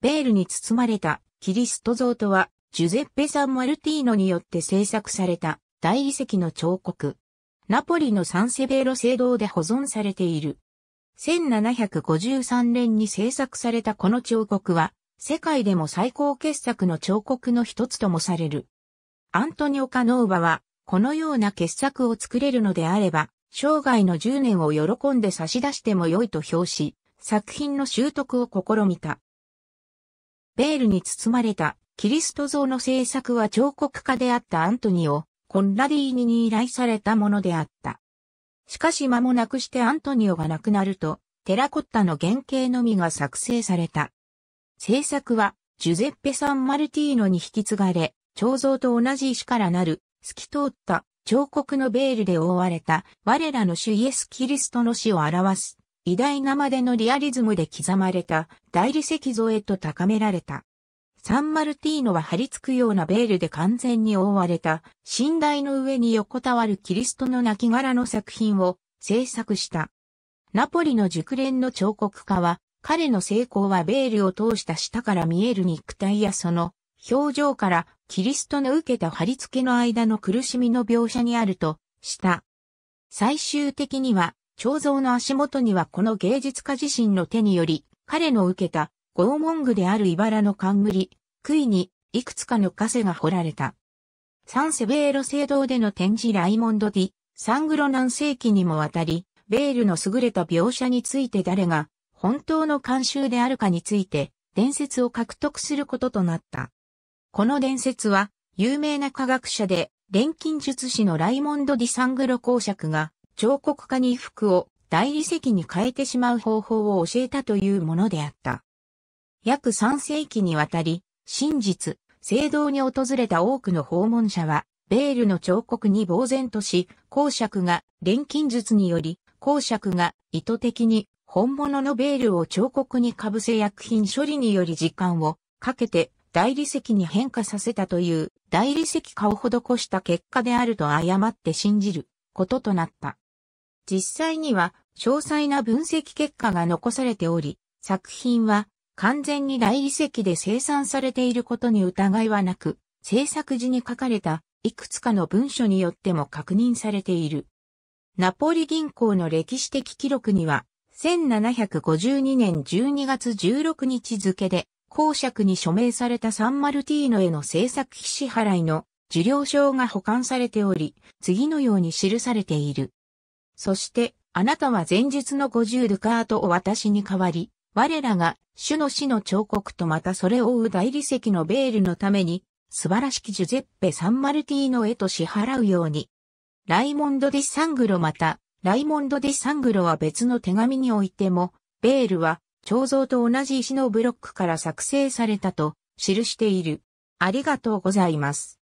ベールに包まれたキリスト像とは、ジュゼッペ・サン・マルティーノによって制作された大理石の彫刻。ナポリのサンセベーロ聖堂で保存されている。1753年に制作されたこの彫刻は、世界でも最高傑作の彫刻の一つともされる。アントニオ・カノーバは、このような傑作を作れるのであれば、生涯の10年を喜んで差し出しても良いと評し、作品の習得を試みた。ベールに包まれたキリスト像の制作は彫刻家であったアントニオ・コンラディーニに依頼されたものであった。しかし間もなくしてアントニオが亡くなると、テラコッタの原型のみが作成された。制作は、ジュゼッペ・サン・マルティーノに引き継がれ、彫像と同じ石からなる、透き通った彫刻のベールで覆われた、我らの主イエス・キリストの死を表す偉大なまでのリアリズムで刻まれた大理石像へと高められた。サンマルティーノは張り付くようなベールで完全に覆われた寝台の上に横たわるキリストの亡骸の作品を制作した。ナポリの熟練の彫刻家は彼の成功はベールを通した下から見える肉体やその表情からキリストの受けた貼り付けの間の苦しみの描写にあるとした。最終的には彫像の足元にはこの芸術家自身の手により、彼の受けた拷問具である茨の冠、杭にいくつかの枷が彫られた。サンセベーロ聖堂での展示ライモンド・ディ・サングロ何世紀にもわたり、ベールの優れた描写について誰が本当の監修であるかについて伝説を獲得することとなった。この伝説は有名な科学者で錬金術師のライモンド・ディ・サングロ公爵が彫刻家に服を大理石に変えてしまう方法を教えたというものであった。約3世紀にわたり、真実、聖堂に訪れた多くの訪問者は、ベールの彫刻に呆然とし、公爵が錬金術により、公爵が意図的に本物のベールを彫刻に被せ薬品処理により時間をかけて大理石に変化させたという大理石化を施した結果であると誤って信じることとなった。実際には詳細な分析結果が残されており、作品は完全に大理石で生産されていることに疑いはなく、制作時に書かれたいくつかの文書によっても確認されている。ナポリ銀行の歴史的記録には、1752年12月16日付で、公爵に署名されたサンマルティーノへの制作費支払いの受領証が保管されており、次のように記されている。そして、あなたは前述の五十ルカートを私に代わり、我らが主の死の彫刻とまたそれを追う大理石のベールのために、素晴らしきジュゼッペ・サンマルティーノへと支払うように。ライモンド・デ・ィ・サングロまた、ライモンド・デ・ィ・サングロは別の手紙においても、ベールは、彫像と同じ石のブロックから作成されたと記している。ありがとうございます。